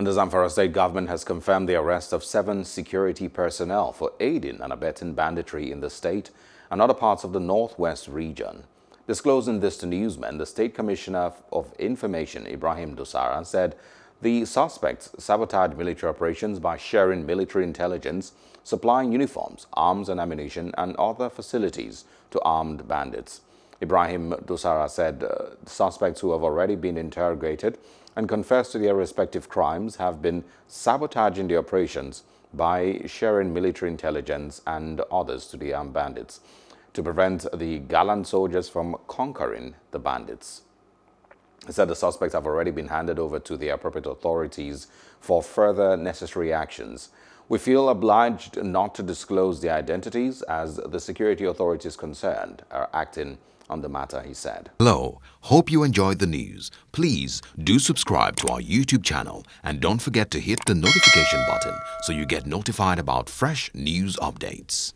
And the Zamfara state government has confirmed the arrest of seven security personnel for aiding and abetting banditry in the state and other parts of the northwest region. Disclosing this to newsmen, the state commissioner of information, Ibrahim Dosara, said the suspects sabotaged military operations by sharing military intelligence, supplying uniforms, arms and ammunition, and other facilities to armed bandits. Ibrahim Dusara said uh, suspects who have already been interrogated and confessed to their respective crimes have been sabotaging the operations by sharing military intelligence and others to the armed bandits to prevent the gallant soldiers from conquering the bandits. He said the suspects have already been handed over to the appropriate authorities for further necessary actions. We feel obliged not to disclose the identities as the security authorities concerned are acting on the matter, he said. Hello, hope you enjoyed the news. Please do subscribe to our YouTube channel and don't forget to hit the notification button so you get notified about fresh news updates.